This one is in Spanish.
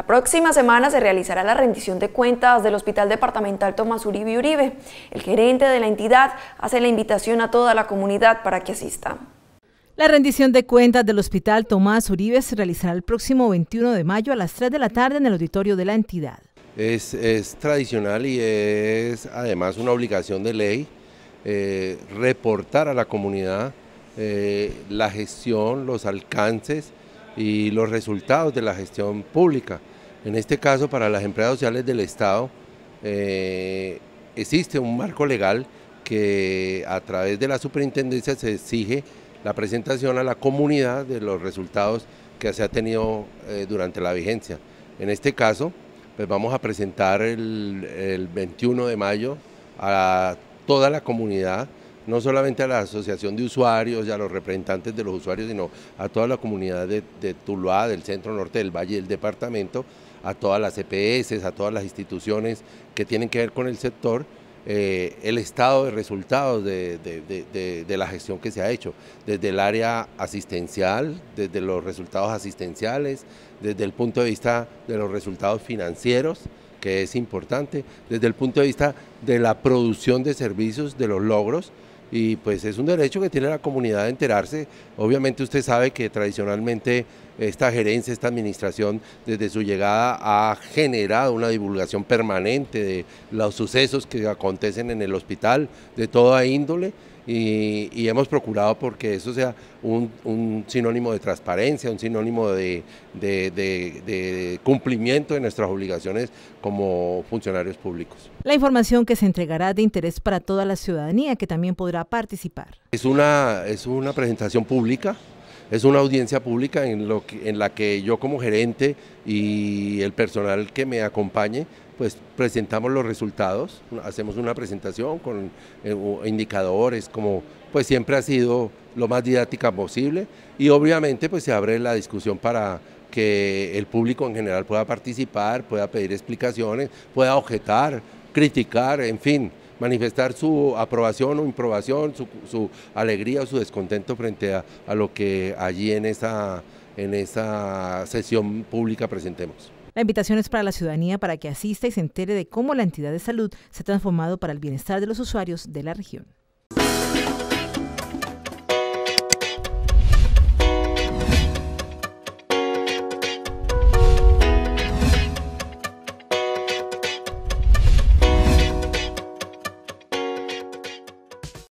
La próxima semana se realizará la rendición de cuentas del Hospital Departamental Tomás Uribe Uribe. El gerente de la entidad hace la invitación a toda la comunidad para que asista. La rendición de cuentas del Hospital Tomás Uribe se realizará el próximo 21 de mayo a las 3 de la tarde en el auditorio de la entidad. Es, tradicional y es además una obligación de ley eh, reportar a la comunidad eh, la gestión, los alcances y los resultados de la gestión pública. En este caso, para las empresas sociales del Estado, eh, existe un marco legal que a través de la superintendencia se exige la presentación a la comunidad de los resultados que se ha tenido eh, durante la vigencia. En este caso, pues vamos a presentar el 21 de mayo a toda la comunidad no solamente a la asociación de usuarios y a los representantes de los usuarios, sino a toda la comunidad de, de Tuluá, del centro norte, del valle y del departamento, a todas las EPS, a todas las instituciones que tienen que ver con el sector, eh, el estado de resultados de, la gestión que se ha hecho, desde el área asistencial, desde los resultados asistenciales, desde el punto de vista de los resultados financieros, que es importante, desde el punto de vista de la producción de servicios, de los logros, y pues es un derecho que tiene la comunidad de enterarse. Obviamente usted sabe que tradicionalmente esta gerencia, esta administración, desde su llegada ha generado una divulgación permanente de los sucesos que acontecen en el hospital de toda índole y, hemos procurado porque eso sea un, sinónimo de transparencia, un sinónimo de, cumplimiento de nuestras obligaciones como funcionarios públicos. La información que se entregará de interés para toda la ciudadanía que también podrá participar. Es una, es una presentación pública es una audiencia pública en, lo en la que yo como gerente y el personal que me acompañe pues presentamos los resultados, hacemos una presentación con eh, indicadores, como pues siempre ha sido lo más didáctica posible y obviamente pues se abre la discusión para que el público en general pueda participar, pueda pedir explicaciones, pueda objetar, criticar, en fin, manifestar su aprobación o improbación, su, alegría o su descontento frente a, a, lo que allí en esa, en esa sesión pública presentemos. La invitación es para la ciudadanía para que asista y se entere de cómo la entidad de salud se ha transformado para el bienestar de los usuarios de la región.